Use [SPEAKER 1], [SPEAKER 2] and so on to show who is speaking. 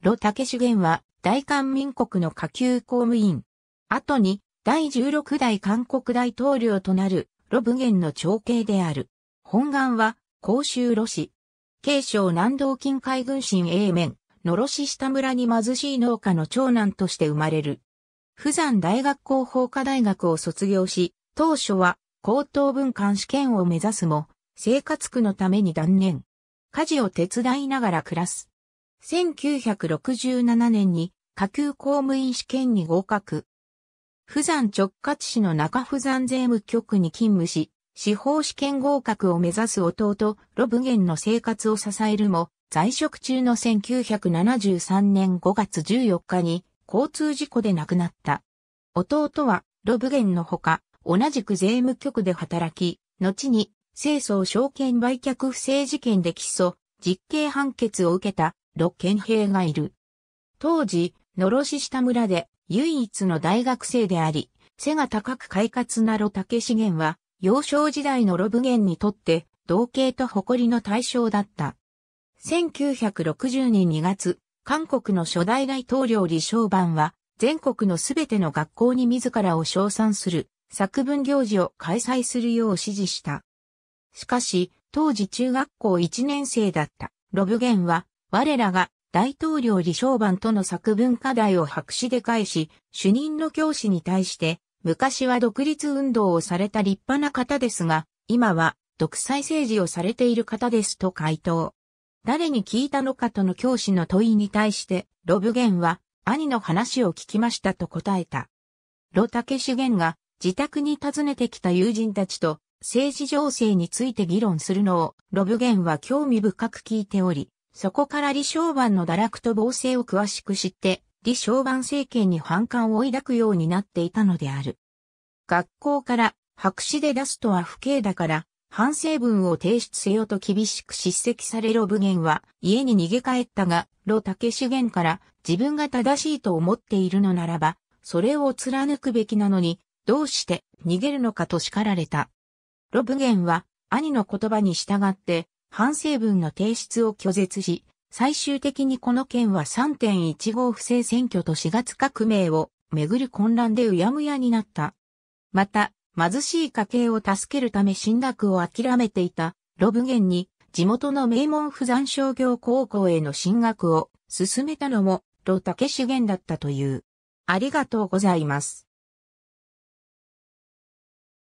[SPEAKER 1] ロ・タケシュゲンは大韓民国の下級公務員。後に第16代韓国大統領となるロ・ブゲンの長兄である。本願は甲州ロ氏。慶省南道近海軍神英面、のろ氏下村に貧しい農家の長男として生まれる。富山大学校法科大学を卒業し、当初は高等文官試験を目指すも、生活苦のために断念。家事を手伝いながら暮らす。1967年に下級公務員試験に合格。富山直轄市の中富山税務局に勤務し、司法試験合格を目指す弟、ロブゲンの生活を支えるも、在職中の1973年5月14日に交通事故で亡くなった。弟はロブゲンのほか、同じく税務局で働き、後に、清掃証券売却不正事件で起訴、実刑判決を受けた6県兵がいる。当時、のろし下村で唯一の大学生であり、背が高く快活な呂竹資源は、幼少時代のロブゲンにとって、同型と誇りの対象だった。1960年2月、韓国の初代大統領李承晩は、全国のすべての学校に自らを称賛する作文行事を開催するよう指示した。しかし、当時中学校1年生だったロブゲンは我らが大統領李承晩との作文課題を白紙で返し、主任の教師に対して、昔は独立運動をされた立派な方ですが、今は独裁政治をされている方ですと回答。誰に聞いたのかとの教師の問いに対して、ロブゲンは兄の話を聞きましたと答えた。ロタケシゲンが自宅に訪ねてきた友人たちと政治情勢について議論するのをロブゲンは興味深く聞いており、そこから李承晩の堕落と暴政を詳しく知って、李承晩政権に反感を抱くようになっていたのである。学校から白紙で出すとは不敬だから、反省文を提出せよと厳しく叱責されロブゲンは家に逃げ帰ったが、ロタケシゲンから自分が正しいと思っているのならば、それを貫くべきなのに、どうして逃げるのかと叱られた。ロブゲンは兄の言葉に従って反省文の提出を拒絶し、最終的にこの件は3.15不正選挙と4月革命をめぐる混乱でうやむやになった。また、貧しい家計を助けるため進学を諦めていたロブゲンに地元の名門不山商業高校への進学を進めたのもロタ竹ゲンだったという。ありがとうございます。